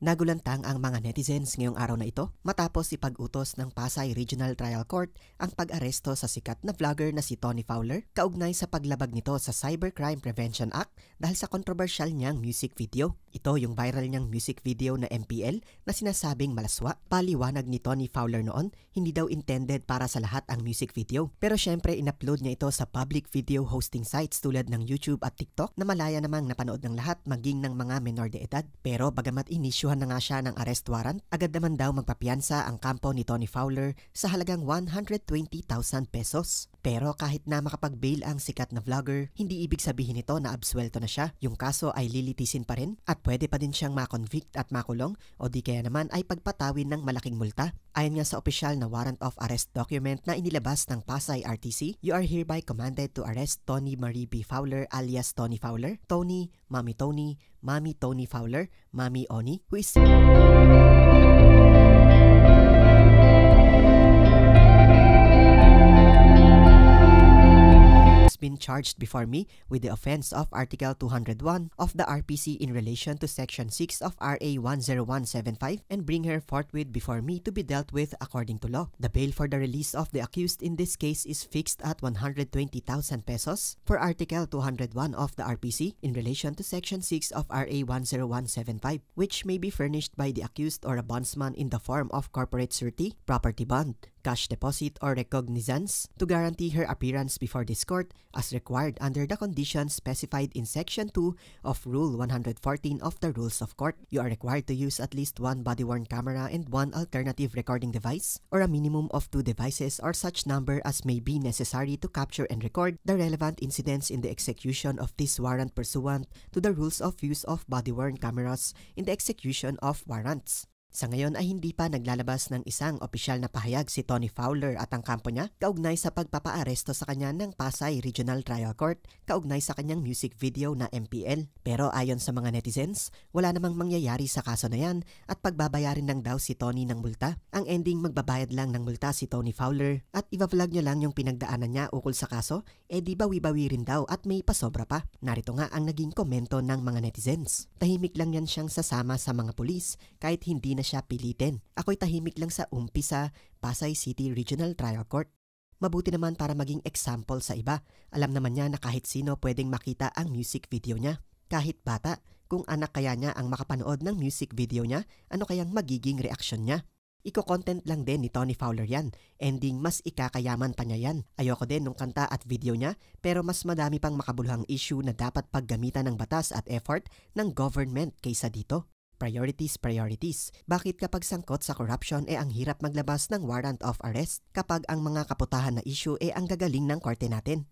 Nagulantang ang mga netizens ngayong araw na ito matapos ipag-utos ng Pasay Regional Trial Court ang pag-aresto sa sikat na vlogger na si Tony Fowler kaugnay sa paglabag nito sa Cybercrime Prevention Act dahil sa kontrobersyal niyang music video. Ito yung viral niyang music video na MPL na sinasabing malaswa. Paliwanag ni Tony Fowler noon, hindi daw intended para sa lahat ang music video. Pero syempre inupload niya ito sa public video hosting sites tulad ng YouTube at TikTok na malaya namang napanood ng lahat maging ng mga menor de edad. Pero bagamat inisyo Narestuhan na nga siya ng arrest warrant, agad naman daw magpapiansa ang kampo ni Tony Fowler sa halagang 120,000 pesos. Pero kahit na makapag-bail ang sikat na vlogger, hindi ibig sabihin nito na absuelto na siya. Yung kaso ay lilitisin pa rin at pwede pa din siyang makonvict at makulong o di kaya naman ay pagpatawin ng malaking multa. Ayon nga sa opisyal na warrant of arrest document na inilabas ng Pasay RTC, you are hereby commanded to arrest Tony Marie B. Fowler alias Tony Fowler, Tony, Mommy Tony, Mommy Tony Fowler, Mommy Oni, who is... charged before me with the offense of Article 201 of the RPC in relation to Section 6 of RA 10175 and bring her forthwith before me to be dealt with according to law. The bail for the release of the accused in this case is fixed at 120,000 pesos for Article 201 of the RPC in relation to Section 6 of RA 10175 which may be furnished by the accused or a bondsman in the form of corporate surety, property bond, cash deposit or recognizance to guarantee her appearance before this court as required under the conditions specified in Section 2 of Rule 114 of the Rules of Court. You are required to use at least one body-worn camera and one alternative recording device or a minimum of two devices or such number as may be necessary to capture and record the relevant incidents in the execution of this warrant pursuant to the rules of use of body-worn cameras in the execution of warrants. Sa ngayon ay hindi pa naglalabas ng isang opisyal na pahayag si Tony Fowler at ang kampo niya kaugnay sa pagpapaaresto sa kanya ng Pasay Regional Trial Court kaugnay sa kanyang music video na MPL. Pero ayon sa mga netizens, wala namang mangyayari sa kaso na yan at pagbabayarin lang daw si Tony ng multa. Ang ending magbabayad lang ng multa si Tony Fowler at ivavlog niya lang yung pinagdaanan niya ukol sa kaso, eh di bawi-bawi rin daw at may pasobra pa. Narito nga ang naging komento ng mga netizens. Tahimik lang yan siyang sasama sa mga pulis kahit hindi na siya pilitin. Ako'y tahimik lang sa umpisa, Pasay City Regional Trial Court. Mabuti naman para maging example sa iba. Alam naman niya na kahit sino pwedeng makita ang music video niya. Kahit bata, kung anak kaya niya ang makapanood ng music video niya, ano kayang magiging reaksyon niya? Iko-content lang din ni Tony Fowler yan. Ending mas ikakayaman pa niya yan. Ayoko din nung kanta at video niya pero mas madami pang makabuluhang issue na dapat paggamitan ng batas at effort ng government kaysa dito. Priorities, priorities. Bakit kapag sangkot sa corruption eh ang hirap maglabas ng warrant of arrest kapag ang mga kaputahan na issue eh ang gagaling ng korte natin?